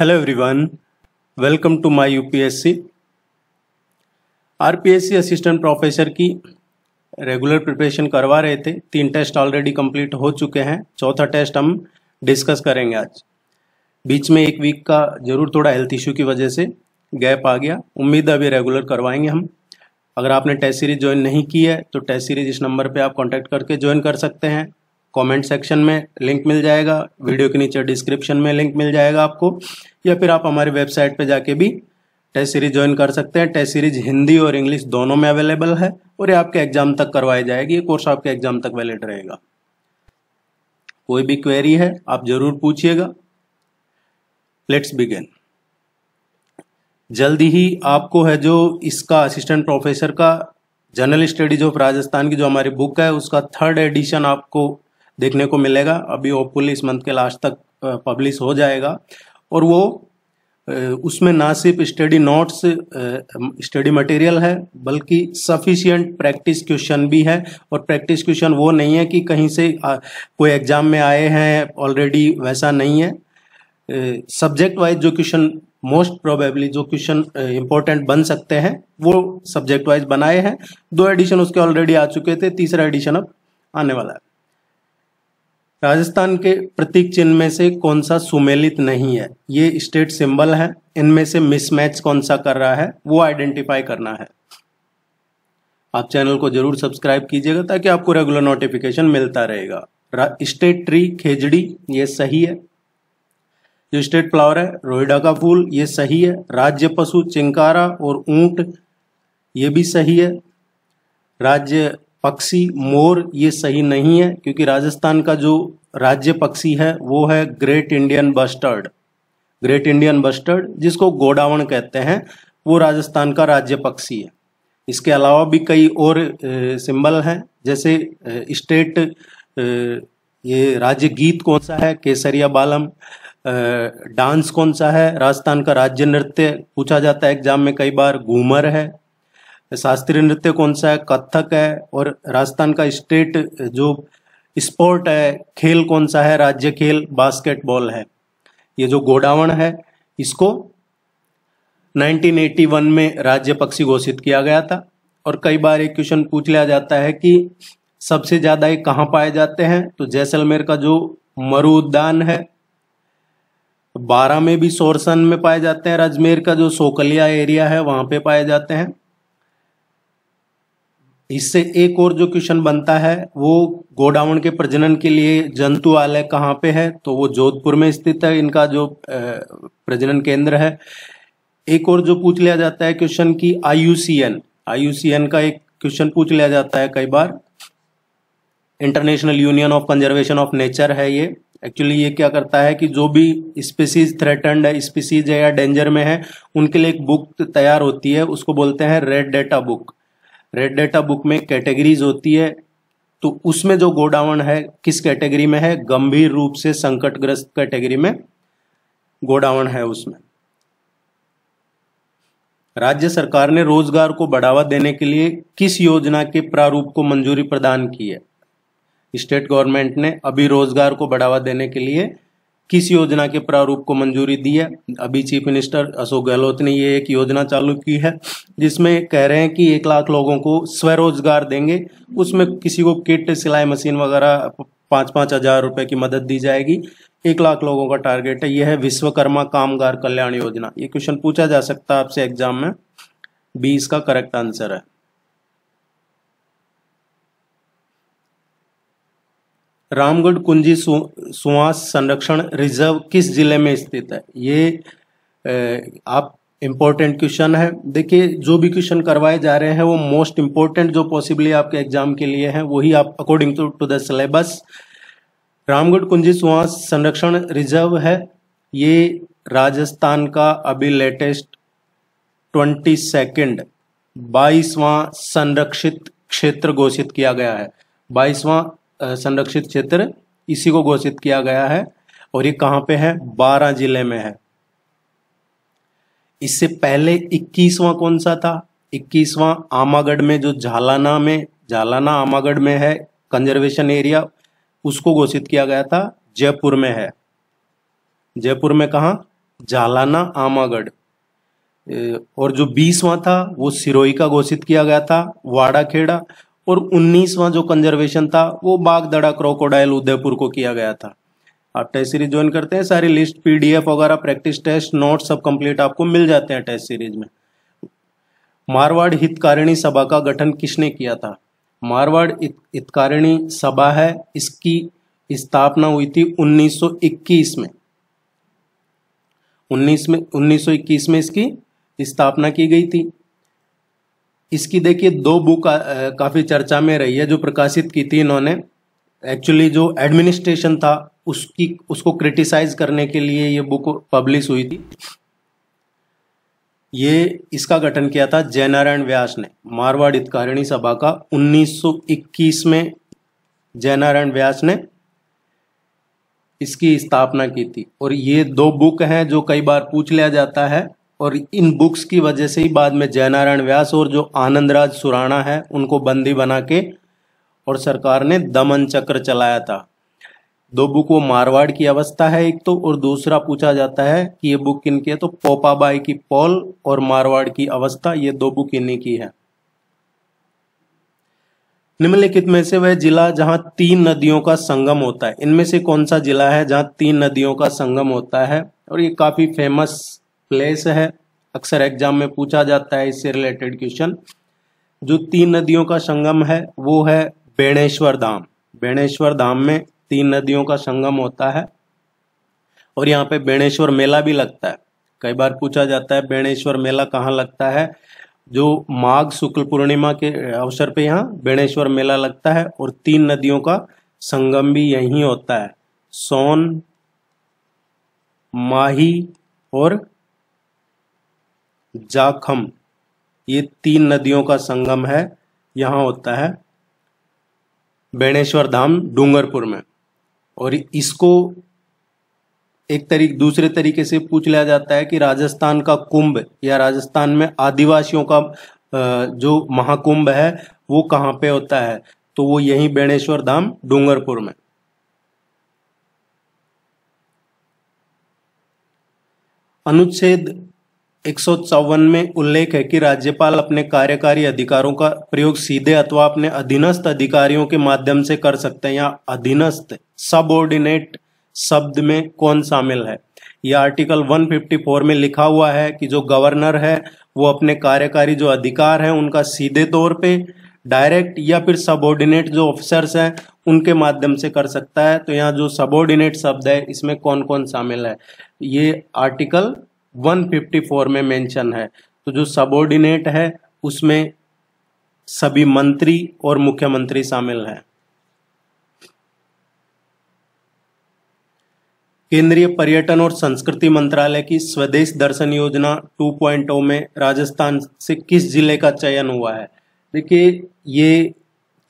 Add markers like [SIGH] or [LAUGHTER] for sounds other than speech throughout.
hello everyone welcome to my UPSC RPSC assistant professor की regular preparation करवा रहे थे तीन टेस्ट ऑलरेडी कंप्लीट हो चुके हैं चौथा टेस्ट हम डिस्कस करेंगे आज बीच में एक वीक का जरूर थोड़ा हेल्थ इश्यू की वजह से गैप आ गया उम्मीद अभी रेगुलर करवाएंगे हम अगर आपने टेस्ट सीरीज ज्वाइन नहीं की है तो टेस्ट सीरीज इस नंबर पर आप कॉन्टैक्ट करके ज्वाइन कर सकते हैं कमेंट सेक्शन में लिंक मिल जाएगा वीडियो के नीचे डिस्क्रिप्शन में लिंक मिल जाएगा आपको या फिर आप हमारी वेबसाइट पे जाके भी टेस्ट सीरीज ज्वाइन कर सकते हैं टेस्ट सीरीज हिंदी और इंग्लिश दोनों में अवेलेबल है और ये आपके एग्जाम तक करवाई जाएगी ये कोर्स आपके एग्जाम तक वैलिड रहेगा कोई भी क्वेरी है आप जरूर पूछिएगा लेट्स बिगेन जल्द ही आपको है जो इसका असिस्टेंट प्रोफेसर का जनरल स्टडीज ऑफ राजस्थान की जो हमारी बुक है उसका थर्ड एडिशन आपको देखने को मिलेगा अभी होपफुल इस मंथ के लास्ट तक पब्लिश हो जाएगा और वो उसमें ना सिर्फ स्टडी नोट्स स्टडी मटेरियल है बल्कि सफिशिएंट प्रैक्टिस क्वेश्चन भी है और प्रैक्टिस क्वेश्चन वो नहीं है कि कहीं से कोई एग्जाम में आए हैं ऑलरेडी वैसा नहीं है सब्जेक्ट वाइज जो क्वेश्चन मोस्ट प्रोबेबली जो क्वेश्चन इंपॉर्टेंट बन सकते हैं वो सब्जेक्ट वाइज बनाए हैं दो एडिशन उसके ऑलरेडी आ चुके थे तीसरा एडिशन अब आने वाला है राजस्थान के प्रतीक चिन्ह में से कौन सा सुमेलित नहीं है ये स्टेट सिंबल है इनमें से मिसमैच कौन सा कर रहा है वो आइडेंटिफाई करना है आप चैनल को जरूर सब्सक्राइब कीजिएगा ताकि आपको रेगुलर नोटिफिकेशन मिलता रहेगा स्टेट ट्री खेजड़ी ये सही है जो स्टेट फ्लावर है रोहिडा का फूल ये सही है राज्य पशु चिंकारा और ऊंट ये भी सही है राज्य पक्षी मोर ये सही नहीं है क्योंकि राजस्थान का जो राज्य पक्षी है वो है great Indian bustard great Indian bustard जिसको गोडावण कहते हैं वो राजस्थान का राज्य पक्षी है इसके अलावा भी कई और सिंबल हैं जैसे स्टेट ये राज्य गीत कौन सा है केसरिया बालम डांस कौन सा है राजस्थान का राज्य नृत्य पूछा जाता है एग्जाम में कई बार घूमर है शास्त्रीय नृत्य कौन सा है कथक है और राजस्थान का स्टेट जो स्पोर्ट है खेल कौन सा है राज्य खेल बास्केटबॉल है ये जो गोडावण है इसको 1981 में राज्य पक्षी घोषित किया गया था और कई बार एक क्वेश्चन पूछ लिया जाता है कि सबसे ज़्यादा ये कहाँ पाए जाते हैं तो जैसलमेर का जो मरु उद्यान है बारह में भी सोरसन में पाए जाते हैं अजमेर का जो सोकलिया एरिया है वहाँ पे पाए जाते हैं इससे एक और जो क्वेश्चन बनता है वो गोडाउन के प्रजनन के लिए जंतु आलय कहाँ पे है तो वो जोधपुर में स्थित है इनका जो प्रजनन केंद्र है एक और जो पूछ लिया जाता है क्वेश्चन की आईयूसीएन आईयूसीएन का एक क्वेश्चन पूछ लिया जाता है कई बार international union of conservation of nature है ये एक्चुअली ये क्या करता है कि जो भी स्पीसीज थ्रेटन्ड है स्पीसीज है या डेंजर में है उनके लिए एक बुक तैयार होती है उसको बोलते हैं red data book red data book में कैटेगरीज होती है तो उसमें जो गोडाउन है किस कैटेगरी में है गंभीर रूप से संकटग्रस्त कैटेगरी में गोडाउन है उसमें राज्य सरकार ने रोजगार को बढ़ावा देने के लिए किस योजना के प्रारूप को मंजूरी प्रदान की है स्टेट गवर्नमेंट ने अभी रोजगार को बढ़ावा देने के लिए किस योजना के प्रारूप को मंजूरी दी है अभी चीफ मिनिस्टर अशोक गहलोत ने ये एक योजना चालू की है जिसमें कह रहे हैं कि एक लाख लोगों को स्वरोजगार देंगे उसमें किसी को किट सिलाई मशीन वगैरह पाँच पाँच हजार रुपये की मदद दी जाएगी एक लाख लोगों का टारगेट है यह है विश्वकर्मा कामगार कल्याण योजना ये क्वेश्चन पूछा जा सकता है आपसे एग्जाम में बी इसका करेक्ट आंसर है रामगढ़ कुंजी सुहास संरक्षण रिजर्व किस जिले में स्थित है ये आप इम्पोर्टेंट क्वेश्चन है देखिए जो भी क्वेश्चन करवाए जा रहे हैं वो मोस्ट इम्पोर्टेंट जो पॉसिबली आपके एग्जाम के लिए है वही आप according to to the syllabus Ramgarh कुंजी सुहास संरक्षण रिजर्व है ये राजस्थान का अभी लेटेस्ट ट्वेंटी सेकेंड बाईसवां संरक्षित क्षेत्र घोषित किया गया है बाईसवां संरक्षित क्षेत्र इसी को घोषित किया गया है और ये कहाँ पे है बारह जिले में है इससे पहले इक्कीसवां कौन सा था इक्कीसवां आमागढ़ में जो झालाना में झालाना आमागढ़ में है कंजर्वेशन एरिया उसको घोषित किया गया था जयपुर में है जयपुर में कहा झालाना आमागढ़ और जो बीसवां था वो सिरोही का घोषित किया गया था वाड़ाखेड़ा और उन्नीसवां जो कंजर्वेशन था वो बागदड़ा क्रोकोडाइल उदयपुर को किया गया था आप टेस्ट सीरीज ज्वाइन करते हैं सारी लिस्ट पीडीएफ वगैरह प्रैक्टिस टेस्ट नोट सब कंप्लीट आपको मिल जाते हैं टेस्ट सीरीज में मारवाड़ हितकारिणी सभा का गठन किसने किया था मारवाड़ हितकारिणी सभा है इसकी स्थापना हुई थी 1921 में 19 में 1921 में इसकी स्थापना की गई थी इसकी देखिए दो बुक काफ़ी चर्चा में रही है जो प्रकाशित की थी इन्होंने एक्चुअली जो एडमिनिस्ट्रेशन था उसकी उसको क्रिटिसाइज करने के लिए ये बुक पब्लिश हुई थी ये इसका गठन किया था जयनारायण व्यास ने मारवाड़ हितकारिणी सभा का 1921 में जयनारायण व्यास ने इसकी स्थापना की थी और ये दो बुक हैं जो कई बार पूछ लिया जाता है और इन बुक्स की वजह से ही बाद में जयनारायण व्यास और जो आनंदराज सुराणा है उनको बंदी बना के और सरकार ने दमन चक्र चलाया था दो बुक वो मारवाड़ की अवस्था है एक तो और दूसरा पूछा जाता है कि ये बुक किन की है तो पोपाबाई की पॉल और मारवाड़ की अवस्था ये दो बुक इन्हीं की है निम्नलिखित में से वह जिला जहां तीन नदियों का संगम होता है इनमें से कौन सा जिला है जहां तीन नदियों का संगम होता है और ये काफी फेमस प्लेस है अक्सर एग्जाम में पूछा जाता है इससे रिलेटेड क्वेश्चन जो तीन नदियों का संगम है वो है बेणेश्वर धाम बेणेश्वर धाम में तीन नदियों का संगम होता है और यहाँ पे बेणेश्वर मेला भी लगता है कई बार पूछा जाता है बेणेश्वर मेला कहाँ लगता है जो माघ शुक्ल पूर्णिमा के अवसर पे यहाँ बेणेश्वर मेला लगता है और तीन नदियों का संगम भी यहीं होता है सोन माही और जाखम ये तीन नदियों का संगम है यहाँ होता है बेणेश्वर धाम डूंगरपुर में और इसको एक तरीके दूसरे तरीके से पूछ लिया जाता है कि राजस्थान का कुंभ या राजस्थान में आदिवासियों का जो महाकुंभ है वो कहाँ पे होता है तो वो यही बेणेश्वर धाम डूंगरपुर में अनुच्छेद एक में उल्लेख है कि राज्यपाल अपने कार्यकारी अधिकारों का प्रयोग सीधे अथवा अपने अधीनस्थ अधिकारियों के माध्यम से कर सकते हैं या अधीनस्थ सबऑर्डिनेट शब्द में कौन शामिल है यह आर्टिकल 154 में लिखा हुआ है कि जो गवर्नर है वो अपने कार्यकारी जो अधिकार हैं उनका सीधे तौर पे डायरेक्ट या फिर सबऑर्डिनेट जो ऑफिसर्स हैं उनके माध्यम से कर सकता है तो यहाँ जो सबोर्डिनेट शब्द है इसमें कौन कौन शामिल है ये आर्टिकल 154 में मेंशन है तो जो सबोर्डिनेट है उसमें सभी मंत्री और मुख्यमंत्री शामिल हैं केंद्रीय पर्यटन और संस्कृति मंत्रालय की स्वदेश दर्शन योजना 2.0 में राजस्थान से किस जिले का चयन हुआ है देखिए ये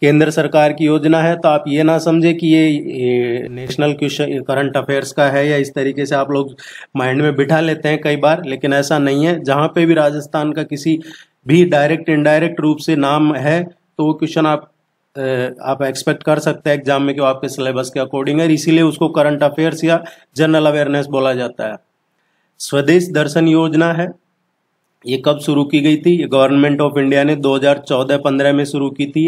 केंद्र सरकार की योजना है तो आप ये ना समझे कि ये, नेशनल क्वेश्चन करंट अफेयर्स का है या इस तरीके से आप लोग माइंड में बिठा लेते हैं कई बार लेकिन ऐसा नहीं है जहाँ पे भी राजस्थान का किसी भी डायरेक्ट इनडायरेक्ट रूप से नाम है तो वो क्वेश्चन आप आप एक्सपेक्ट कर सकते हैं एग्जाम में कि आपके सिलेबस के अकॉर्डिंग है इसीलिए उसको करंट अफेयर्स या जनरल अवेयरनेस बोला जाता है स्वदेश दर्शन योजना है ये कब शुरू की गई थी ये गवर्नमेंट ऑफ इंडिया ने 2014-15 में शुरू की थी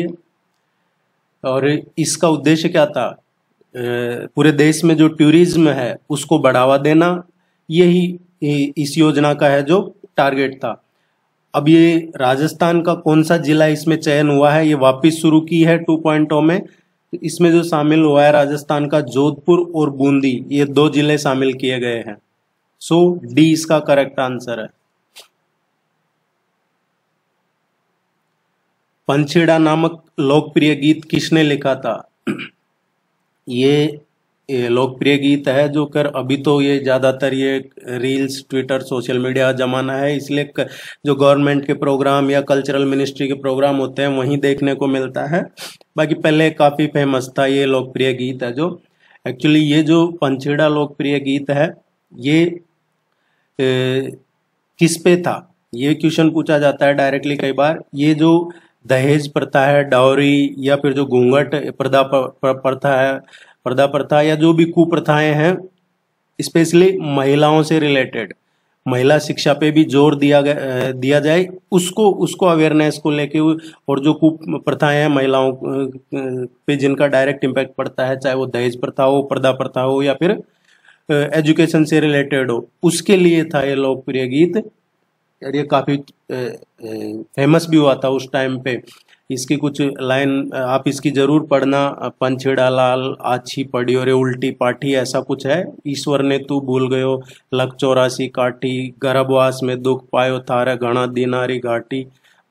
और इसका उद्देश्य क्या था पूरे देश में जो टूरिज्म है उसको बढ़ावा देना यही इस योजना का है जो टारगेट था अब ये राजस्थान का कौन सा जिला इसमें चयन हुआ है ये वापस शुरू की है टू पॉइंटों में इसमें जो शामिल हुआ है राजस्थान का जोधपुर और बूंदी ये दो जिले शामिल किए गए हैं सो डी इसका करेक्ट आंसर है पंछेड़ा नामक लोकप्रिय गीत किसने लिखा था ये, लोकप्रिय गीत है जो कर अभी तो ये ज़्यादातर ये रील्स ट्विटर सोशल मीडिया जमाना है इसलिए जो गवर्नमेंट के प्रोग्राम या कल्चरल मिनिस्ट्री के प्रोग्राम होते हैं वहीं देखने को मिलता है बाकी पहले काफ़ी फेमस था ये लोकप्रिय गीत है जो एक्चुअली ये जो पंछेड़ा लोकप्रिय गीत है ये ए, किस पे था ये क्वेश्चन पूछा जाता है डायरेक्टली कई बार ये जो दहेज प्रथा है डाउरी या फिर जो घूंघट पर्दा प्रथा है पर्दा प्रथा या जो भी कुप्रथाएं हैं स्पेशली महिलाओं से रिलेटेड महिला शिक्षा पे भी जोर दिया गया दिया जाए उसको उसको अवेयरनेस को लेके और जो प्रथाएं हैं महिलाओं पे जिनका डायरेक्ट इम्पैक्ट पड़ता है चाहे वो दहेज प्रथा हो पर्दा प्रथा हो या फिर एजुकेशन से रिलेटेड हो उसके लिए था ये लोकप्रिय गीत ये काफ़ी फेमस भी हुआ था उस टाइम पे इसकी कुछ लाइन आप इसकी ज़रूर पढ़ना पंछेड़ा लाल आछी पड़ी और उल्टी पाठी ऐसा कुछ है ईश्वर ने तू भूल गयो लक चौरासी काठी गर्भवास में दुख पायो थारे घना दिनारी घाटी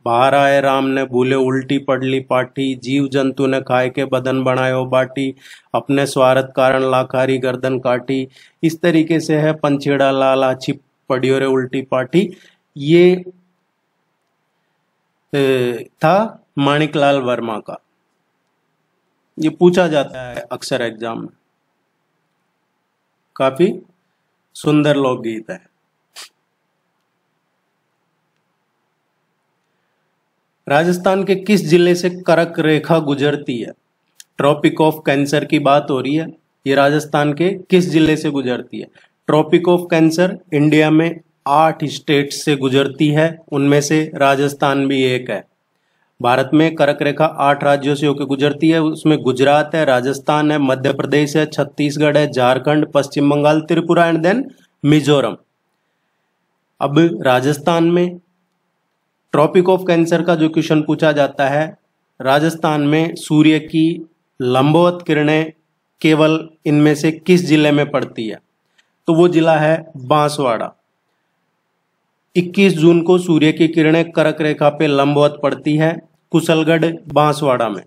बाहर आए राम ने भूले उल्टी पढ़ ली पाठी जीव जंतु ने खाए के बदन बनायो बाटी अपने स्वार्थ कारण लाखारी गर्दन काटी इस तरीके से है पंछेड़ा लाल आछी पड़ी उल्टी पाठी ये था माणिकलाल वर्मा का ये पूछा जाता है अक्सर एग्जाम में काफी सुंदर लोकगीत है राजस्थान के किस जिले से करक रेखा गुजरती है ट्रॉपिक ऑफ कैंसर की बात हो रही है ये राजस्थान के किस जिले से गुजरती है ट्रॉपिक ऑफ कैंसर इंडिया में आठ स्टेट से गुजरती है उनमें से राजस्थान भी एक है भारत में करक रेखा आठ राज्यों से होकर गुजरती है उसमें गुजरात है राजस्थान है मध्य प्रदेश है छत्तीसगढ़ है झारखंड पश्चिम बंगाल त्रिपुरा एंड देन मिजोरम अब राजस्थान में ट्रॉपिक ऑफ कैंसर का जो क्वेश्चन पूछा जाता है राजस्थान में सूर्य की लंबवत किरणें केवल इनमें से किस जिले में पड़ती है तो वो जिला है बांसवाड़ा 21 जून को सूर्य की किरणें करक रेखा पे लंबवत पड़ती हैं कुशलगढ़ बांसवाड़ा में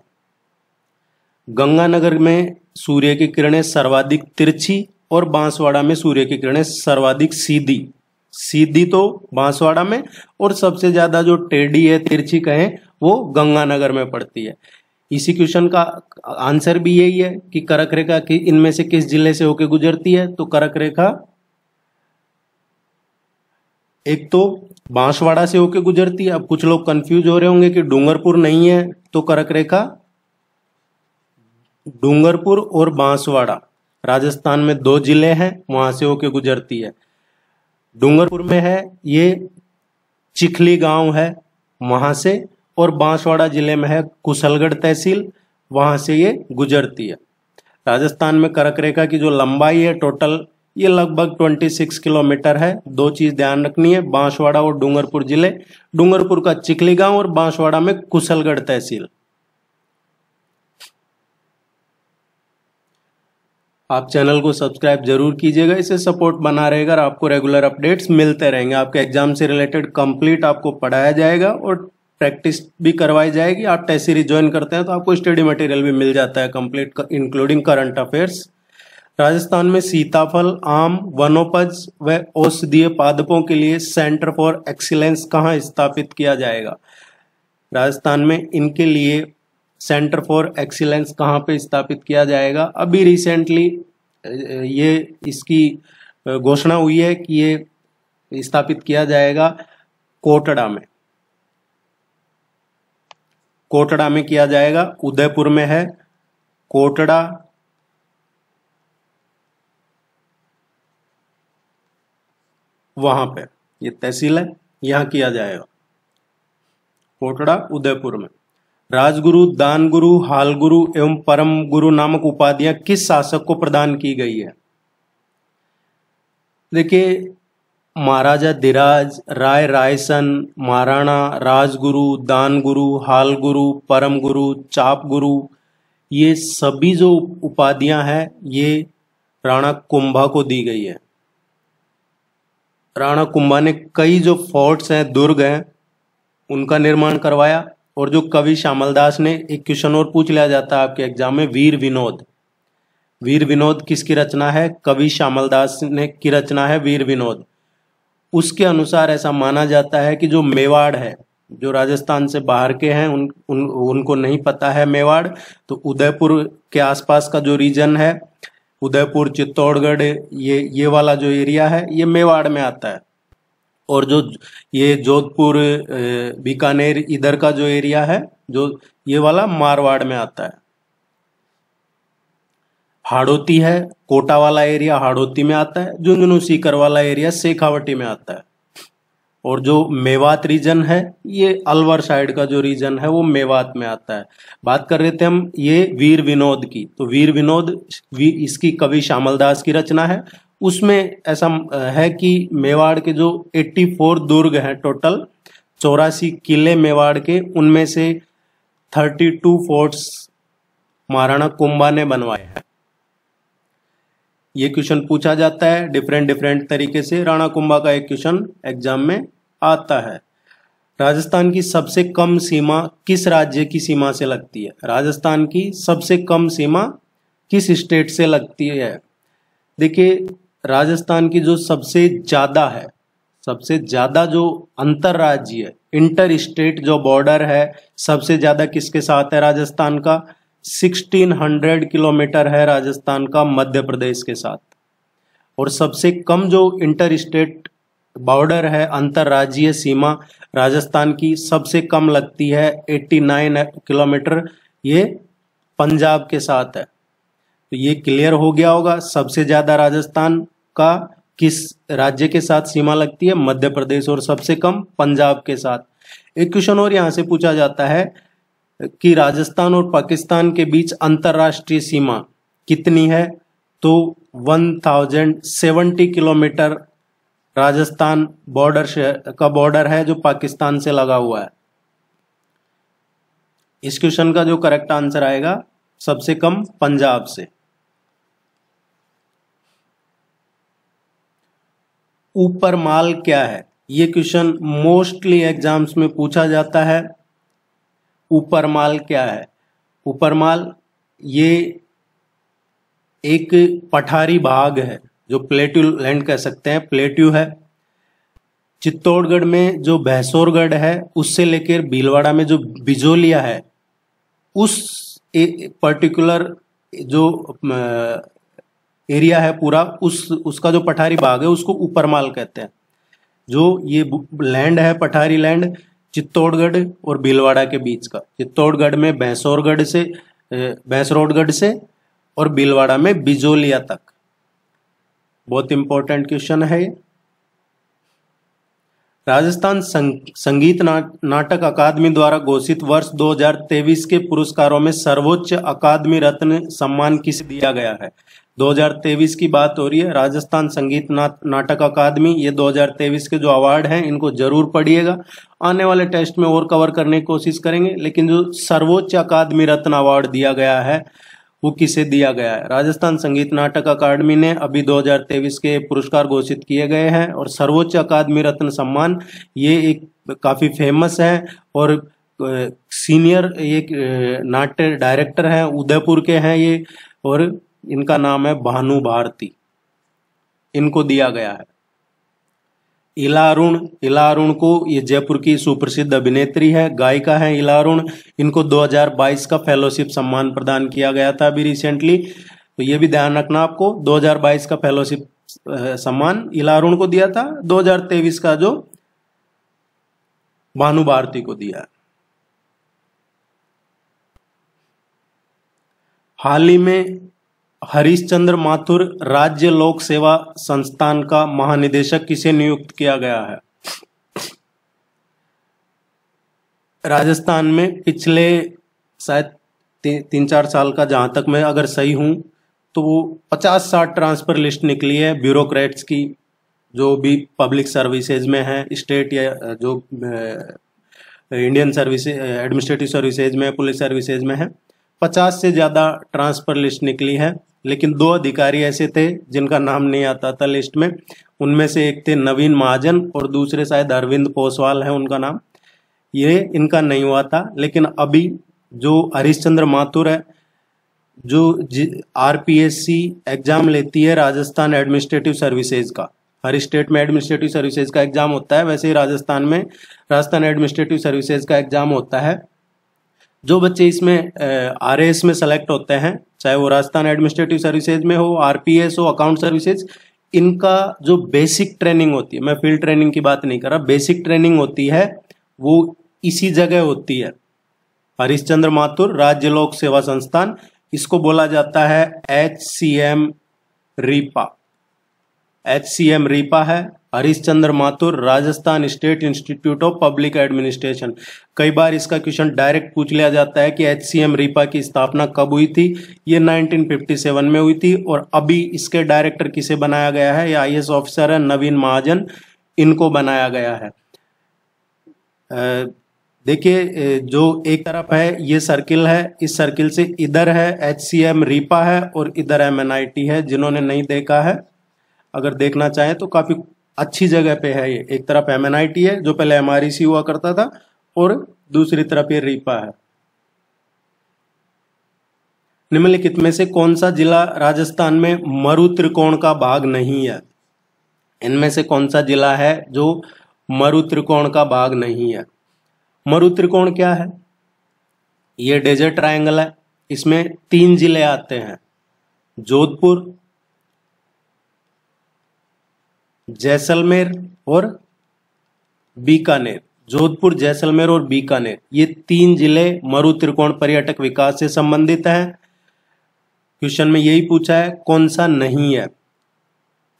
गंगानगर में सूर्य की किरणें सर्वाधिक तिरछी और बांसवाड़ा में सूर्य की किरणें सर्वाधिक सीधी सीधी तो बांसवाड़ा में और सबसे ज्यादा जो टेढ़ी है तिरछी कहें वो गंगानगर में पड़ती है इसी क्वेश्चन का आंसर भी यही है कि करक रेखा कि इनमें से किस जिले से होकर गुजरती है तो करक रेखा एक तो बांसवाड़ा से होके गुजरती है अब कुछ लोग कंफ्यूज हो रहे होंगे कि डूंगरपुर नहीं है तो करक रेखा डूंगरपुर और बांसवाड़ा राजस्थान में दो जिले हैं वहां से होके गुजरती है डूंगरपुर में है ये चिखली गांव है वहां से और बांसवाड़ा जिले में है कुशलगढ़ तहसील वहां से ये गुजरती है राजस्थान में करक रेखा की जो लंबाई है टोटल ये लगभग 26 किलोमीटर है दो चीज ध्यान रखनी है बांसवाड़ा और डूंगरपुर जिले डूंगरपुर का चिखली गांव और बांसवाड़ा में कुशलगढ़ तहसील आप चैनल को सब्सक्राइब जरूर कीजिएगा इसे सपोर्ट बना रहेगा और आपको रेगुलर अपडेट्स मिलते रहेंगे आपके एग्जाम से रिलेटेड कंप्लीट आपको पढ़ाया जाएगा और प्रैक्टिस भी करवाई जाएगी आप टेस्ट सीरीज ज्वाइन करते हैं तो आपको स्टडी मटेरियल भी मिल जाता है complete including current affairs Rajasthan में सीताफल आम वनोपज व औषधीय पादपों के लिए सेंटर फॉर एक्सीलेंस कहाँ स्थापित किया जाएगा राजस्थान में इनके लिए सेंटर फॉर एक्सीलेंस कहाँ पे स्थापित किया जाएगा अभी रिसेंटली ये इसकी घोषणा हुई है कि ये स्थापित किया जाएगा कोटड़ा में कोटड़ा में किया जाएगा उदयपुर में है कोटड़ा वहां पे ये तहसील है यहां किया जाएगा कोटड़ा उदयपुर में राजगुरु दानगुरु हालगुरु हाल गुरु एवं परम गुरु नामक उपाधियां किस शासक को प्रदान की गई है देखिए महाराजा धीराज राय रायसन महाराणा राजगुरु दानगुरु हालगुरु हाल गुरु परम गुरु चाप गुरु ये सभी जो उपाधियां हैं ये राणा कुंभा को दी गई है राणा कुंभा ने कई जो फोर्ट्स हैं दुर्ग हैं उनका निर्माण करवाया और जो कवि श्यामल दास ने एक क्वेश्चन और पूछ लिया जाता है आपके एग्जाम में वीर विनोद वीर विनोद किसकी रचना है कवि श्यामल दास ने की रचना है वीर विनोद उसके अनुसार ऐसा माना जाता है कि जो मेवाड़ है जो राजस्थान से बाहर के हैं उन, उन उनको नहीं पता है मेवाड़ तो उदयपुर के आसपास का जो रीजन है उदयपुर चित्तौड़गढ़ ये ये वाला जो एरिया है ये मेवाड़ में आता है और जो ये जोधपुर बीकानेर इधर का जो एरिया है जो ये वाला मारवाड़ में आता है हाड़ोती है कोटा वाला एरिया हाड़ोती में आता है झुंझुनू सीकर वाला एरिया शेखावटी में आता है और जो मेवात रीजन है ये अलवर साइड का जो रीजन है वो मेवात में आता है बात कर रहे थे हम ये वीर विनोद की तो वीर विनोद वी, इसकी कवि श्यामल दास की रचना है उसमें ऐसा है कि मेवाड़ के जो 84 दुर्ग हैं टोटल चौरासी किले मेवाड़ के उनमें से 32 फोर्ट्स महाराणा कुंभा ने बनवाए हैं ये क्वेश्चन पूछा जाता है डिफरेंट डिफरेंट तरीके से राणा कुंभा का एक क्वेश्चन एग्जाम में आता है राजस्थान की सबसे कम सीमा किस राज्य की सीमा से लगती है राजस्थान की सबसे कम सीमा किस स्टेट से लगती है देखिए राजस्थान की जो सबसे ज़्यादा है सबसे ज़्यादा जो अंतर राज्य इंटर स्टेट जो बॉर्डर है सबसे ज़्यादा किसके साथ है राजस्थान का 1600 किलोमीटर है राजस्थान का मध्य प्रदेश के साथ और सबसे कम जो इंटर स्टेट बॉर्डर है अंतर्राज्यीय सीमा राजस्थान की सबसे कम लगती है 89 किलोमीटर ये पंजाब के साथ है तो ये क्लियर हो गया होगा सबसे ज़्यादा राजस्थान का किस राज्य के साथ सीमा लगती है मध्य प्रदेश और सबसे कम पंजाब के साथ एक क्वेश्चन और यहाँ से पूछा जाता है कि राजस्थान और पाकिस्तान के बीच अंतर्राष्ट्रीय सीमा कितनी है तो 1070 किलोमीटर राजस्थान बॉर्डर का बॉर्डर है जो पाकिस्तान से लगा हुआ है इस क्वेश्चन का जो करेक्ट आंसर आएगा सबसे कम पंजाब से ऊपर माल क्या है ये क्वेश्चन मोस्टली एग्जाम्स में पूछा जाता है ऊपर माल क्या है ऊपर माल ये एक पठारी भाग है जो प्लेट्यू लैंड कह सकते हैं प्लेट्यू है चित्तौड़गढ़ में जो भैंसौरगढ़ है उससे लेकर भीलवाड़ा में जो बिजोलिया है उस पर्टिकुलर जो एरिया है पूरा उस उसका जो पठारी भाग है उसको ऊपर माल कहते हैं जो ये लैंड है पठारी लैंड चित्तौड़गढ़ और भीलवाड़ा के बीच का चित्तौड़गढ़ में भैंसौरगढ़ से भैंसरोडगढ़ से और भीलवाड़ा में बिजोलिया तक बहुत इंपॉर्टेंट क्वेश्चन है राजस्थान संग, संगीत ना, नाटक अकादमी द्वारा घोषित वर्ष 2023 के पुरस्कारों में सर्वोच्च अकादमी रत्न सम्मान किसे दिया गया है 2023 की बात हो रही है राजस्थान संगीत ना, नाटक अकादमी ये 2023 के जो अवार्ड हैं इनको जरूर पढ़िएगा आने वाले टेस्ट में और कवर करने की कोशिश करेंगे लेकिन जो सर्वोच्च अकादमी रत्न अवार्ड दिया गया है वो किसे दिया गया है राजस्थान संगीत नाटक अकादमी ने अभी 2023 के पुरस्कार घोषित किए गए हैं और सर्वोच्च अकादमी रत्न सम्मान ये एक काफ़ी फेमस है और सीनियर एक नाट्य डायरेक्टर हैं उदयपुर के हैं ये और इनका नाम है भानु भारती इनको दिया गया है इलारुण इलारुण को ये जयपुर की सुप्रसिद्ध अभिनेत्री है गायिका है इलारुण इनको 2022 का फेलोशिप सम्मान प्रदान किया गया था अभी रिसेंटली तो ये भी ध्यान रखना आपको 2022 का फेलोशिप सम्मान इलारुण को दिया था 2023 का जो भानु भारती को दिया हाल ही में हरीशचंद्र माथुर राज्य लोक सेवा संस्थान का महानिदेशक किसे नियुक्त किया गया है राजस्थान में पिछले शायद ती, तीन चार साल का जहां तक मैं अगर सही हूं तो वो पचास साठ ट्रांसफर लिस्ट निकली है ब्यूरोक्रेट्स की जो भी पब्लिक सर्विसेज में है स्टेट या जो इंडियन सर्विस एडमिनिस्ट्रेटिव सर्विसेज में पुलिस सर्विसेज में है पचास से ज़्यादा ट्रांसफर लिस्ट निकली है लेकिन दो अधिकारी ऐसे थे जिनका नाम नहीं आता था लिस्ट में उनमें से एक थे नवीन महाजन और दूसरे शायद अरविंद पोसवाल है उनका नाम ये इनका नहीं हुआ था लेकिन अभी जो हरिश्चंद्र माथुर है जो आर एग्ज़ाम लेती है राजस्थान एडमिनिस्ट्रेटिव सर्विसेज का हर स्टेट में एडमिनिस्ट्रेटिव सर्विसेज का एग्ज़ाम होता है वैसे ही राजस्थान में राजस्थान एडमिनिस्ट्रेटिव सर्विसेज का एग्ज़ाम होता है जो बच्चे इसमें आर में सेलेक्ट होते हैं चाहे वो राजस्थान एडमिनिस्ट्रेटिव सर्विसेज में हो आर हो अकाउंट सर्विसेज इनका जो बेसिक ट्रेनिंग होती है मैं फील्ड ट्रेनिंग की बात नहीं कर रहा बेसिक ट्रेनिंग होती है वो इसी जगह होती है हरिश्चंद्र माथुर राज्य लोक सेवा संस्थान इसको बोला जाता है H C M RIPA H C M RIPA है Harish Chandra Mathur Rajasthan state institute of public administration कई बार इसका क्वेश्चन डायरेक्ट पूछ लिया जाता है कि एच रीपा की स्थापना कब हुई थी ये 1957 में हुई थी और अभी इसके डायरेक्टर किसे बनाया गया है या आई ऑफिसर है नवीन महाजन इनको बनाया गया है देखिए जो एक तरफ है ये सर्किल है इस सर्किल से इधर है एच रीपा है और इधर एम है जिन्होंने नहीं देखा है अगर देखना चाहें तो काफ़ी अच्छी जगह पे है ये एक तरफ एम है जो पहले एम e हुआ करता था और दूसरी तरफ ये रीपा है निम्नलिखित में से कौन सा जिला राजस्थान में मरु त्रिकोण का भाग नहीं है इनमें से कौन सा जिला है जो मरु त्रिकोण का भाग नहीं है मरु त्रिकोण क्या है ये डेजर्ट ट्रायंगल है इसमें तीन जिले आते हैं जोधपुर जैसलमेर और बीकानेर जोधपुर जैसलमेर और बीकानेर ये तीन जिले मरु त्रिकोण पर्यटक विकास से संबंधित हैं क्वेश्चन में यही पूछा है कौन सा नहीं है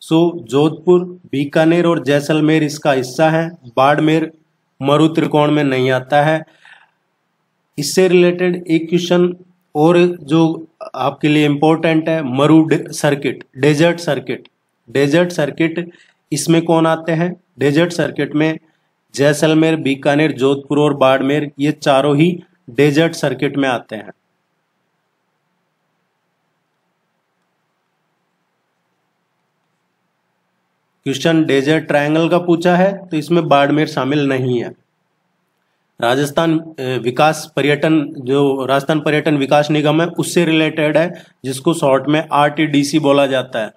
सो so, जोधपुर बीकानेर और जैसलमेर इसका हिस्सा है बाड़मेर मरु त्रिकोण में नहीं आता है इससे रिलेटेड एक क्वेश्चन और जो आपके लिए इम्पोर्टेंट है Maru circuit desert circuit desert circuit इसमें कौन आते हैं डेजर्ट सर्किट में जैसलमेर बीकानेर जोधपुर और बाड़मेर ये चारों ही डेजर्ट सर्किट में आते हैं क्वेश्चन डेजर्ट ट्रायंगल का पूछा है तो इसमें बाड़मेर शामिल नहीं है राजस्थान विकास पर्यटन जो राजस्थान पर्यटन विकास निगम है उससे रिलेटेड है जिसको शॉर्ट में आरटीडीसी बोला जाता है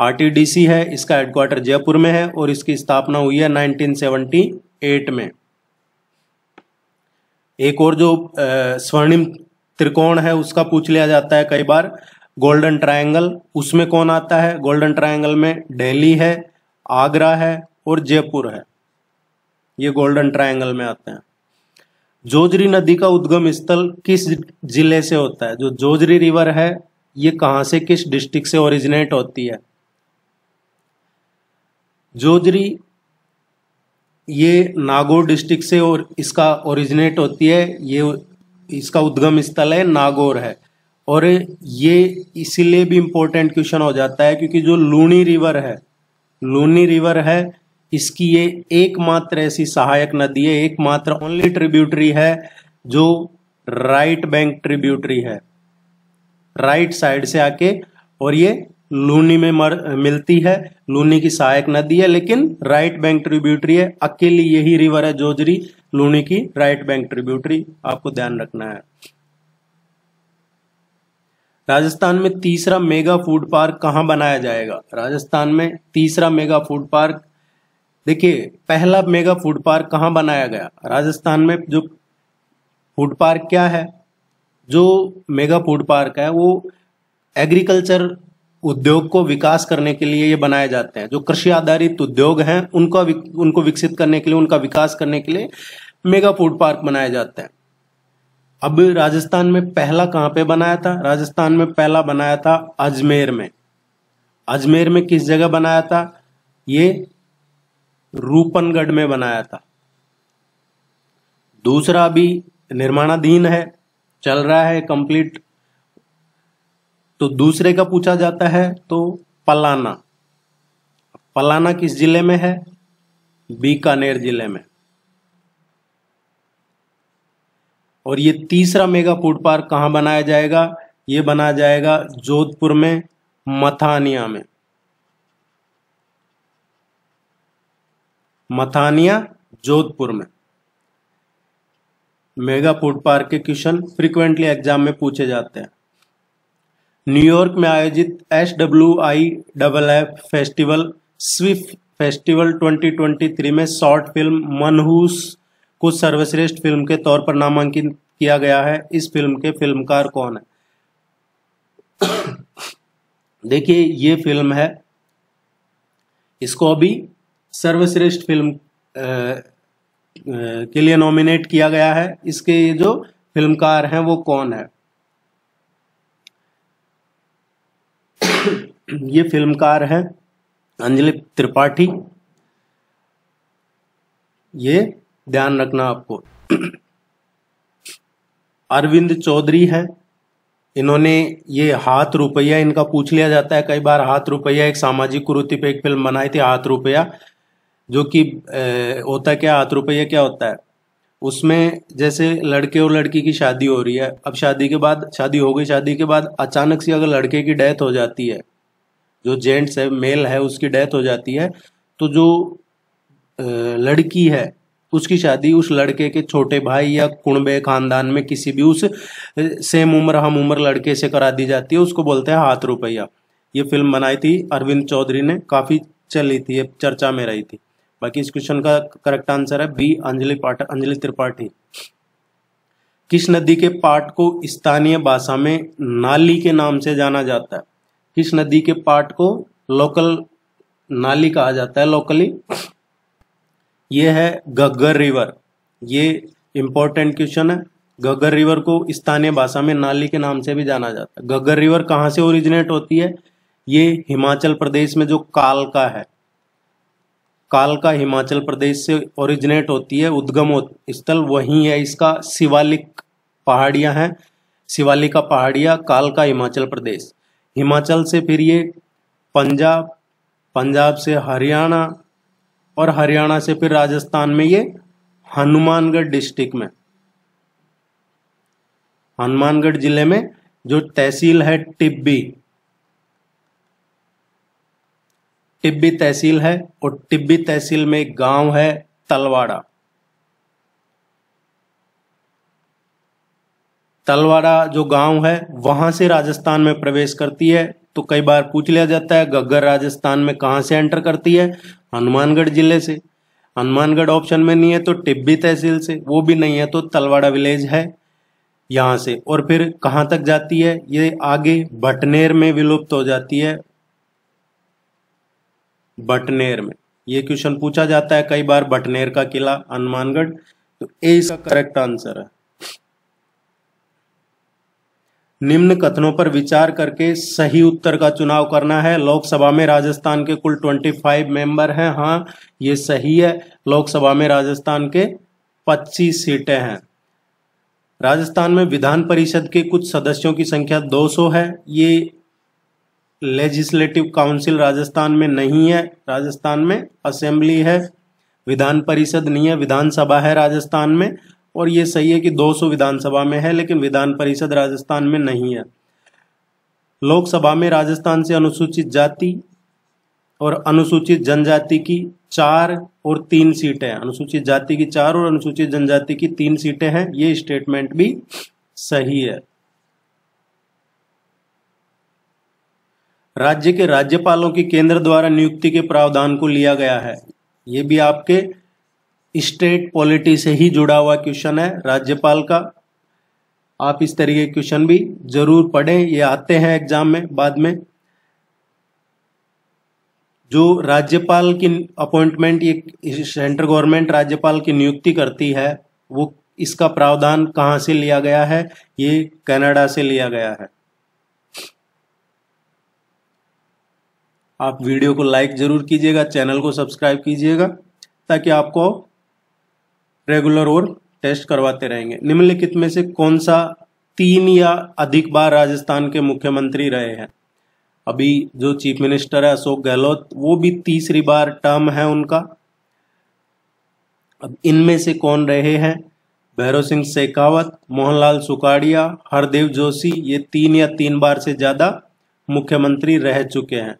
आरटीडीसी है इसका हेडक्वार्टर जयपुर में है और इसकी स्थापना हुई है 1978 में एक और जो स्वर्णिम त्रिकोण है उसका पूछ लिया जाता है कई बार गोल्डन ट्रायंगल उसमें कौन आता है गोल्डन ट्रायंगल में दिल्ली है आगरा है और जयपुर है ये गोल्डन ट्रायंगल में आते हैं जोजरी नदी का उद्गम स्थल किस जिले से होता है जो जोजरी रिवर है ये कहाँ से किस डिस्ट्रिक्ट से ओरिजिनेट होती है जोजरी ये नागौर डिस्ट्रिक्ट से और इसका ओरिजिनेट होती है ये इसका उद्गम स्थल है नागौर है और ये इसीलिए भी इम्पोर्टेंट क्वेश्चन हो जाता है क्योंकि जो लूनी रिवर है लूनी रिवर है इसकी ये एकमात्र ऐसी सहायक नदी है एकमात्र ओनली ट्रिब्यूटरी है जो राइट बैंक ट्रिब्यूटरी है राइट साइड से आके और ये लूनी में मर मिलती है लूनी की सहायक नदी है लेकिन राइट बैंक ट्रिब्यूटरी है अकेली यही रिवर है जोजरी लूनी की राइट बैंक ट्रिब्यूटरी आपको ध्यान रखना है राजस्थान में तीसरा मेगा फूड पार्क कहाँ बनाया जाएगा राजस्थान में तीसरा मेगा फूड पार्क देखिए पहला मेगा फूड पार्क कहाँ बनाया गया राजस्थान में जो फूड पार्क क्या है जो मेगा फूड पार्क है वो एग्रीकल्चर उद्योग को विकास करने के लिए ये बनाए जाते हैं जो कृषि आधारित उद्योग हैं उनका उनको विकसित करने के लिए उनका विकास करने के लिए मेगा फूड पार्क बनाए जाते हैं अब राजस्थान में पहला कहाँ पे बनाया था राजस्थान में पहला बनाया था अजमेर में अजमेर में किस जगह बनाया था ये रूपनगढ़ में बनाया था दूसरा भी निर्माणाधीन है चल रहा है कंप्लीट तो दूसरे का पूछा जाता है तो पलाना पलाना किस जिले में है बीकानेर जिले में और ये तीसरा मेगा फूड पार्क कहाँ बनाया जाएगा ये बनाया जाएगा जोधपुर में मथानिया में मथानिया जोधपुर में मेगा फूड पार्क के क्वेश्चन फ्रीक्वेंटली एग्जाम में पूछे जाते हैं न्यूयॉर्क में आयोजित S W I double F festival Swift festival 2023 में शॉर्ट फिल्म मनहूस को सर्वश्रेष्ठ फिल्म के तौर पर नामांकित किया गया है इस फिल्म के फिल्मकार कौन है [COUGHS] देखिए ये फिल्म है इसको अभी सर्वश्रेष्ठ फिल्म आ, आ, के लिए नॉमिनेट किया गया है इसके ये जो फिल्मकार हैं वो कौन है ये फिल्मकार हैं अंजलि त्रिपाठी ये ध्यान रखना आपको अरविंद चौधरी है इन्होंने ये हाथ रुपया इनका पूछ लिया जाता है कई बार हाथ रुपया एक सामाजिक कुरुति पे एक फिल्म बनाई थी हाथ रुपया जो कि होता क्या हाथ रुपया क्या होता है उसमें जैसे लड़के और लड़की की शादी हो रही है अब शादी के बाद शादी हो गई शादी के बाद अचानक से अगर लड़के की डेथ हो जाती है जो जेंट्स है मेल है उसकी डेथ हो जाती है तो जो लड़की है उसकी शादी उस लड़के के छोटे भाई या कुणबे खानदान में किसी भी उस सेम उम्र हम उम्र लड़के से करा दी जाती है उसको बोलते हैं हाथ रुपया ये फिल्म बनाई थी अरविंद चौधरी ने काफ़ी चली थी ये चर्चा में रही थी बाकी इस क्वेश्चन का करेक्ट आंसर है बी अंजलि पाठ अंजलि त्रिपाठी किस नदी के पाट को स्थानीय भाषा में नाली के नाम से जाना जाता है किस नदी के पार्ट को लोकल नाली कहा जाता है लोकली ये है गग्गर रिवर ये इंपॉर्टेंट क्वेश्चन है गग्गर रिवर को स्थानीय भाषा में नाली के नाम से भी जाना जाता है गग्गर रिवर कहाँ से ओरिजिनेट होती है ये हिमाचल प्रदेश में जो कालका है कालका हिमाचल प्रदेश से ओरिजिनेट होती है उद्गम स्थल वहीं है इसका शिवालिक पहाड़ियाँ हैं शिवालिका पहाड़िया कालका हिमाचल प्रदेश हिमाचल से फिर ये पंजाब पंजाब से हरियाणा और हरियाणा से फिर राजस्थान में ये हनुमानगढ़ डिस्ट्रिक्ट में हनुमानगढ़ जिले में जो तहसील है टिब्बी टिब्बी तहसील है और टिब्बी तहसील में एक गांव है तलवाड़ा तलवाड़ा जो गांव है वहां से राजस्थान में प्रवेश करती है तो कई बार पूछ लिया जाता है गग्गर राजस्थान में कहाँ से एंटर करती है हनुमानगढ़ जिले से हनुमानगढ़ ऑप्शन में नहीं है तो टिब्बी तहसील से वो भी नहीं है तो तलवाड़ा विलेज है यहाँ से और फिर कहाँ तक जाती है ये आगे बटनेर में विलुप्त हो जाती है बटनेर में ये क्वेश्चन पूछा जाता है कई बार बटनेर का किला हनुमानगढ़ तो ए इसका करेक्ट आंसर है निम्न कथनों पर विचार करके सही उत्तर का चुनाव करना है लोकसभा में राजस्थान के कुल 25 मेंबर हैं हाँ ये सही है लोकसभा में राजस्थान के 25 सीटें हैं राजस्थान में विधान परिषद के कुछ सदस्यों की संख्या 200 है ये लेजिस्लेटिव काउंसिल राजस्थान में नहीं है राजस्थान में असेंबली है विधान परिषद नहीं है विधानसभा है राजस्थान में और ये सही है कि 200 विधानसभा में है लेकिन विधान परिषद राजस्थान में नहीं है लोकसभा में राजस्थान से अनुसूचित जाति और अनुसूचित जनजाति की चार और तीन सीटें अनुसूचित जाति की चार और अनुसूचित जनजाति की तीन सीटें हैं ये स्टेटमेंट भी सही है राज्य के राज्यपालों की केंद्र द्वारा नियुक्ति के प्रावधान को लिया गया है ये भी आपके स्टेट पॉलिटी से ही जुड़ा हुआ क्वेश्चन है राज्यपाल का आप इस तरीके के क्वेश्चन भी जरूर पढ़ें ये आते हैं एग्जाम में बाद में जो राज्यपाल की अपॉइंटमेंट ये सेंट्रल गवर्नमेंट राज्यपाल की नियुक्ति करती है वो इसका प्रावधान कहाँ से लिया गया है ये कनाडा से लिया गया है आप वीडियो को लाइक जरूर कीजिएगा चैनल को सब्सक्राइब कीजिएगा ताकि आपको रेगुलर और टेस्ट करवाते रहेंगे निम्नलिखित में से कौन सा तीन या अधिक बार राजस्थान के मुख्यमंत्री रहे हैं अभी जो चीफ मिनिस्टर है अशोक गहलोत वो भी तीसरी बार टर्म है उनका अब इनमें से कौन रहे हैं भैरव सिंह शेखावत मोहनलाल सुखाड़िया हरदेव जोशी ये तीन या तीन बार से ज़्यादा मुख्यमंत्री रह चुके हैं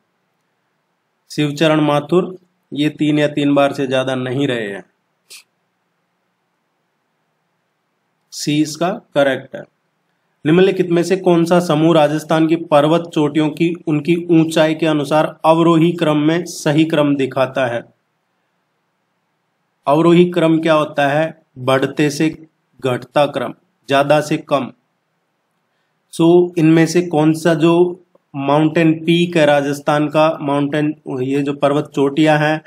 शिवचरण माथुर ये तीन या तीन बार से ज़्यादा नहीं रहे हैं सी इसका करेक्ट है निम्नलिखित में से कौन सा समूह राजस्थान की पर्वत चोटियों की उनकी ऊंचाई के अनुसार अवरोही क्रम में सही क्रम दिखाता है अवरोही क्रम क्या होता है बढ़ते से घटता क्रम ज्यादा से कम सो so, इनमें से कौन सा जो माउंटेन पीक है राजस्थान का माउंटेन ये जो पर्वत चोटियां हैं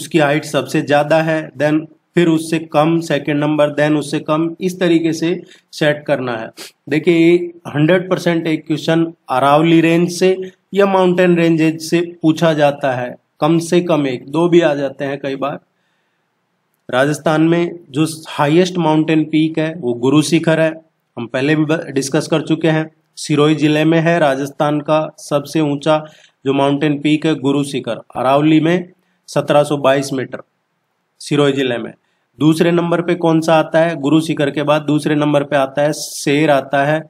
उसकी हाइट सबसे ज़्यादा है देन फिर उससे कम सेकंड नंबर देन उससे कम इस तरीके से सेट करना है देखिए हंड्रेड परसेंट एक क्वेश्चन अरावली रेंज से या माउंटेन रेंजेज से पूछा जाता है कम से कम एक दो भी आ जाते हैं कई बार राजस्थान में जो हाईएस्ट माउंटेन पीक है वो गुरु शिखर है हम पहले भी डिस्कस कर चुके हैं सिरोही जिले में है राजस्थान का सबसे ऊंचा जो माउंटेन पीक है गुरु शिखर अरावली में 1722 मीटर सिरोही जिले में दूसरे नंबर पे कौन सा आता है गुरु शिखर के बाद दूसरे नंबर पे आता है शेर आता है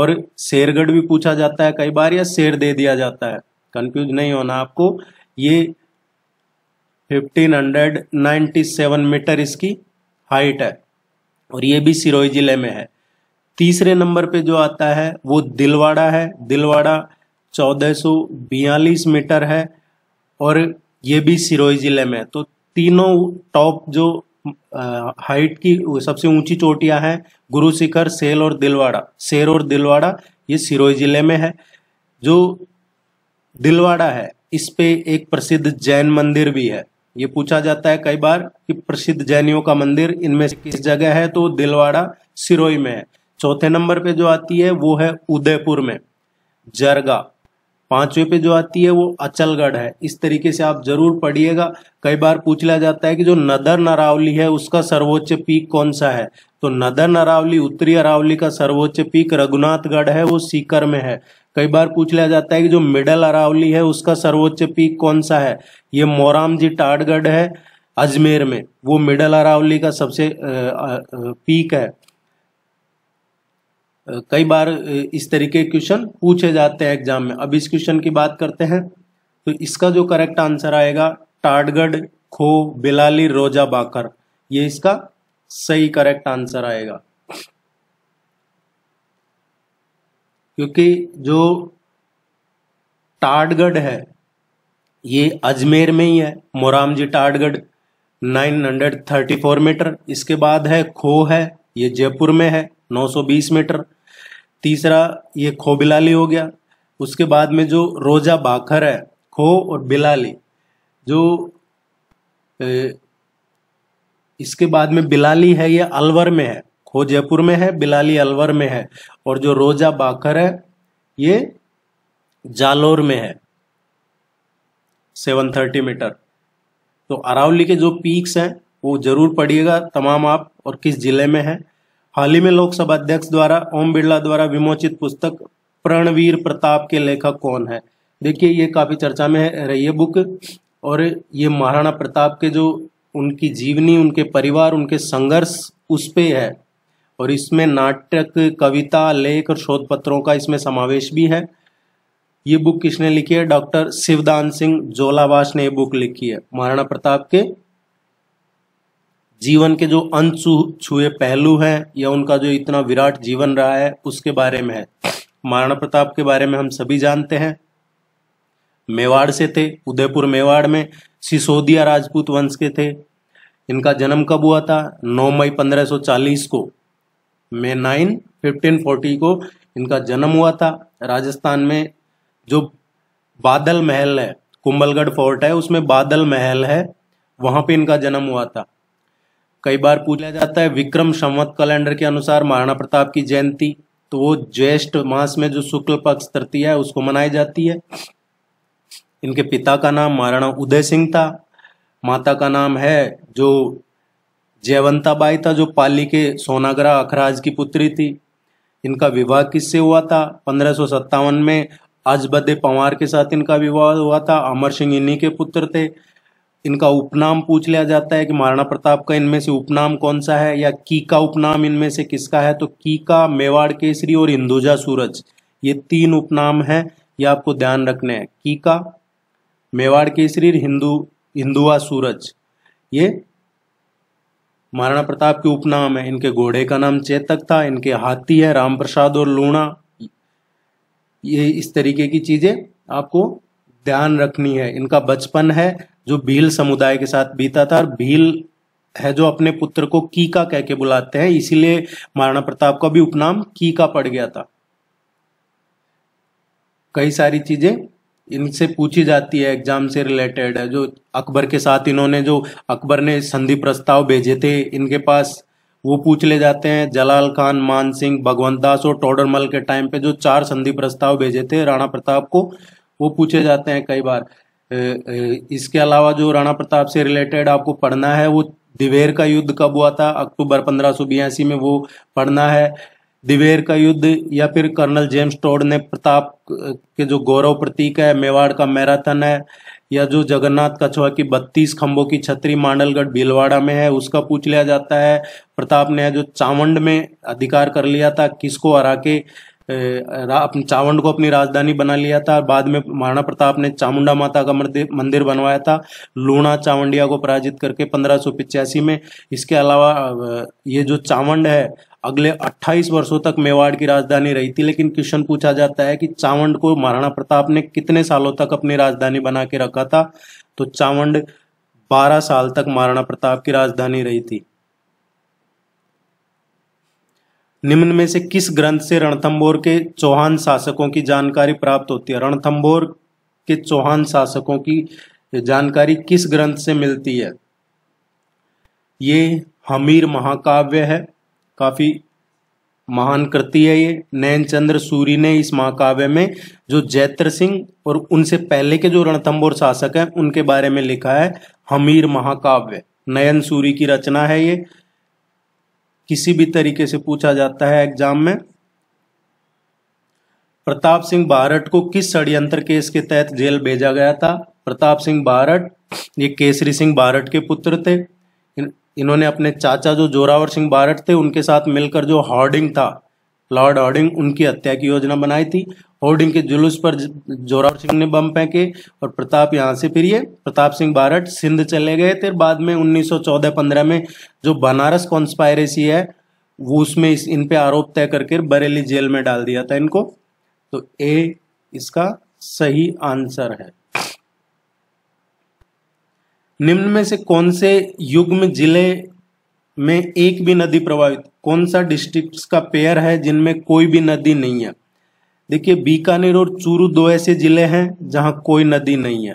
और शेरगढ़ भी पूछा जाता है कई बार या शेर दे दिया जाता है कंफ्यूज नहीं होना आपको ये 1597 मीटर इसकी हाइट है और ये भी सिरोही जिले में है तीसरे नंबर पे जो आता है वो दिलवाड़ा है दिलवाड़ा चौदह मीटर है और ये भी सिरोही जिले में है तो तीनों टॉप जो हाइट की सबसे ऊंची चोटियां हैं गुरु शिखर सेल और दिलवाड़ा शेर और दिलवाड़ा ये सिरोही जिले में है जो दिलवाड़ा है इस पे एक प्रसिद्ध जैन मंदिर भी है ये पूछा जाता है कई बार कि प्रसिद्ध जैनियों का मंदिर इनमें से किस जगह है तो दिलवाड़ा सिरोही में है चौथे नंबर पे जो आती है वो है उदयपुर में जरगा पांचवे पे जो आती है वो अचलगढ़ है इस तरीके से आप जरूर पढ़िएगा कई बार पूछ लिया जाता है कि जो नदर नरावली है उसका सर्वोच्च पीक कौन सा है तो नदर नरावली उत्तरी अरावली का सर्वोच्च पीक रघुनाथगढ़ है वो सीकर में है कई बार पूछ लिया जाता है कि जो मिडल अरावली है उसका सर्वोच्च पीक कौन सा है ये मोराम जी टाटगढ़ है अजमेर में वो मिडल अरावली का सबसे पीक है कई बार इस तरीके क्वेश्चन पूछे जाते हैं एग्जाम में अब इस क्वेश्चन की बात करते हैं तो इसका जो करेक्ट आंसर आएगा टाटगढ़ खो बिलाली रोजा बाकर ये इसका सही करेक्ट आंसर आएगा क्योंकि जो टाटगढ़ है ये अजमेर में ही है मोराम जी टाटगढ़ 934 मीटर इसके बाद है खो है ये जयपुर में है 920 मीटर तीसरा ये खो बिलाली हो गया उसके बाद में जो रोजा बाखर है खो और बिलाली जो ए, इसके बाद में बिलाली है ये अलवर में है खो जयपुर में है बिलाली अलवर में है और जो रोजा बाखर है ये जालोर में है 730 मीटर तो अरावली के जो पीक्स हैं वो जरूर पढ़िएगा तमाम आप और किस ज़िले में है हाल ही में लोकसभा अध्यक्ष द्वारा ओम बिरला द्वारा विमोचित पुस्तक प्रणवीर प्रताप के लेखक कौन है देखिए ये काफ़ी चर्चा में रही है बुक और ये महाराणा प्रताप के जो उनकी जीवनी उनके परिवार उनके संघर्ष उस पर है और इसमें नाटक कविता लेख और शोध पत्रों का इसमें समावेश भी है ये बुक किसने लिखी है डॉक्टर शिवदान सिंह जोलावास ने ये बुक लिखी है महाराणा प्रताप के जीवन के जो अनछू छुए पहलू हैं या उनका जो इतना विराट जीवन रहा है उसके बारे में है महाराणा प्रताप के बारे में हम सभी जानते हैं मेवाड़ से थे उदयपुर मेवाड़ में सिसोदिया राजपूत वंश के थे इनका जन्म कब हुआ था 9 मई 1540 को मे नाइन फिफ्टीन फोर्टी को इनका जन्म हुआ था राजस्थान में जो बादल महल है कुंभलगढ़ फोर्ट है उसमें बादल महल है वहाँ पे इनका जन्म हुआ था कई बार पूछा जाता है विक्रम संवत कैलेंडर के अनुसार महाराणा प्रताप की जयंती तो वो ज्येष्ठ मास में जो शुक्ल पक्ष तृतीय है उसको मनाई जाती है इनके पिता का नाम महाराणा उदय सिंह था माता का नाम है जो जयवंताबाई था जो पाली के सोनागरा अखराज की पुत्री थी इनका विवाह किससे हुआ था पंद्रह में अजबदे पंवार के साथ इनका विवाह हुआ था अमर सिंह इन्हीं के पुत्र थे इनका उपनाम पूछ लिया जाता है कि महाराणा प्रताप का इनमें से उपनाम कौन सा है या की का उपनाम इनमें से किसका है तो की का मेवाड़ केसरी और हिंदुजा सूरज ये तीन उपनाम है ये आपको ध्यान रखने हैं की का मेवाड़ केसरी हिंदू हिंदुआ सूरज ये महाराणा प्रताप के उपनाम है इनके घोड़े का नाम चेतक था इनके हाथी है राम प्रसाद और लूणा ये इस तरीके की चीजें आपको ध्यान रखनी है इनका बचपन है जो भील समुदाय के साथ बीता था और भील है जो अपने पुत्र को कीका कह के बुलाते हैं इसीलिए महाराणा प्रताप का भी उपनाम कीका पड़ गया था कई सारी चीजें इनसे पूछी जाती है एग्जाम से रिलेटेड है जो अकबर के साथ इन्होंने जो अकबर ने संधि प्रस्ताव भेजे थे इनके पास वो पूछ ले जाते हैं जलाल खान मान सिंह भगवंत दास और टोडरमल के टाइम पे जो चार संधि प्रस्ताव भेजे थे राणा प्रताप को वो पूछे जाते हैं कई बार इसके अलावा जो राणा प्रताप से रिलेटेड आपको पढ़ना है वो दिवेर का युद्ध कब हुआ था अक्टूबर पंद्रह में वो पढ़ना है दिवेर का युद्ध या फिर कर्नल जेम्स टोड ने प्रताप के जो गौरव प्रतीक है मेवाड़ का मैराथन है या जो जगन्नाथ कछुआ की बत्तीस खंभों की छतरी मांडलगढ़ भीलवाड़ा में है उसका पूछ लिया जाता है प्रताप ने जो चावंड में अधिकार कर लिया था किसको हरा के अपने चावंड को अपनी राजधानी बना लिया था बाद में महाराणा प्रताप ने चामुंडा माता का मंदिर बनवाया था लूणा चावंडिया को पराजित करके पंद्रह में इसके अलावा ये जो चावंड है अगले 28 वर्षों तक मेवाड़ की राजधानी रही थी लेकिन क्वेश्चन पूछा जाता है कि चावंड को महाराणा प्रताप ने कितने सालों तक अपनी राजधानी बना के रखा था तो चावंड 12 साल तक महाराणा प्रताप की राजधानी रही थी निम्न में से किस ग्रंथ से रणथम्बोर के चौहान शासकों की जानकारी प्राप्त होती है रणथम्बोर के चौहान शासकों की जानकारी किस ग्रंथ से मिलती है ये हमीर महाकाव्य है काफ़ी महान कृति है ये नयन चंद्र सूरी ने इस महाकाव्य में जो जैत्र सिंह और उनसे पहले के जो रणथम्बोर शासक हैं उनके बारे में लिखा है हमीर महाकाव्य नयन सूरी की रचना है ये किसी भी तरीके से पूछा जाता है एग्जाम में प्रताप सिंह भारत को किस षड्यंत्र केस के तहत जेल भेजा गया था प्रताप सिंह बारट ये केसरी सिंह बारट के पुत्र थे इन, इन्होंने अपने चाचा जो जोरावर सिंह बारट थे उनके साथ मिलकर जो हॉर्डिंग था लॉर्ड हॉर्डिंग उनकी हत्या की योजना बनाई थी होर्डिंग के जुलूस पर जोरावर सिंह ने बम फेंके और प्रताप यहाँ से फिर प्रताप सिंह भारत सिंध चले गए थे बाद में 1914-15 में जो बनारस कॉन्स्पायरेसी है वो उसमें इस इन पे आरोप तय करके बरेली जेल में डाल दिया था इनको तो ए इसका सही आंसर है निम्न में से कौन से युग्म जिले में एक भी नदी प्रभावित कौन सा डिस्ट्रिक्ट का पेयर है जिनमें कोई भी नदी नहीं है देखिए बीकानेर और चूरू दो ऐसे जिले हैं जहां कोई नदी नहीं है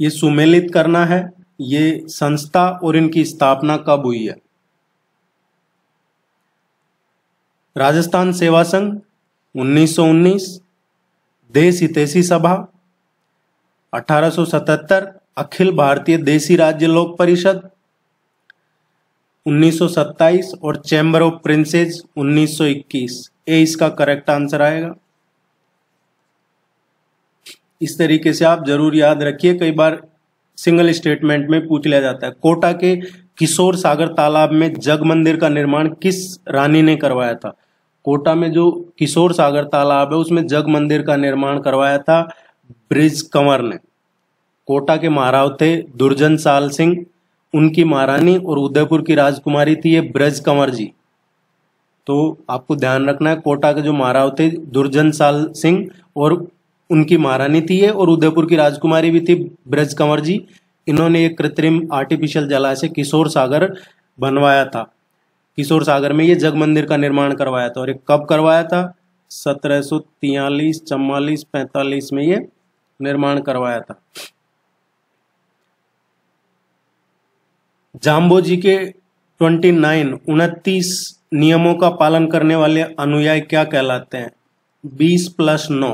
ये सुमेलित करना है ये संस्था और इनकी स्थापना कब हुई है राजस्थान सेवा संघ 1919 देश हितेशी सभा 1877 अखिल भारतीय देशी राज्य लोक परिषद 1927 और चैम्बर ऑफ प्रिंसेज 1921 ए इसका करेक्ट आंसर आएगा इस तरीके से आप जरूर याद रखिए कई बार सिंगल स्टेटमेंट में पूछ लिया जाता है कोटा के किशोर सागर तालाब में जग मंदिर का निर्माण किस रानी ने करवाया था कोटा में जो किशोर सागर तालाब है उसमें जग मंदिर का निर्माण करवाया था ब्रिज कंवर ने कोटा के महाराव थे दुर्जन साल सिंह उनकी महारानी और उदयपुर की राजकुमारी थी ये ब्रज कंवर जी तो आपको ध्यान रखना है कोटा के जो महाराव थे दुर्जन साल सिंह और उनकी महारानी थी ये और उदयपुर की राजकुमारी भी थी ब्रज कंवर जी इन्होंने एक कृत्रिम आर्टिफिशियल जलाशय किशोर सागर बनवाया था किशोर सागर में ये जग मंदिर का निर्माण करवाया था और ये कब करवाया था सत्रह सौ तियालीस चौवालीस पैंतालीस में ये निर्माण करवाया था जाम्बो जी के ट्वेंटी नाइन उनतीस नियमों का पालन करने वाले अनुयायी क्या कहलाते हैं बीस प्लस नौ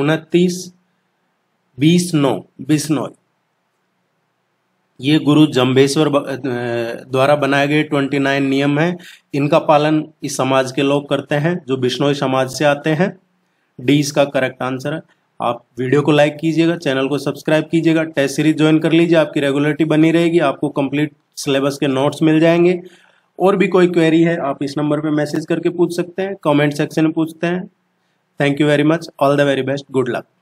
उनतीस बीस नौ नौ ये गुरु जम्बेश्वर द्वारा बनाए गए ट्वेंटी नाइन नियम हैं इनका पालन इस समाज के लोग करते हैं जो बिश्नोई समाज से आते हैं डी इसका करेक्ट आंसर है आप वीडियो को लाइक कीजिएगा चैनल को सब्सक्राइब कीजिएगा टेस्ट सीरीज ज्वाइन कर लीजिए आपकी रेगुलरिटी बनी रहेगी आपको कंप्लीट सिलेबस के नोट्स मिल जाएंगे और भी कोई क्वेरी है आप इस नंबर पे मैसेज करके पूछ सकते हैं कमेंट सेक्शन में पूछते हैं thank you very much all the very best good luck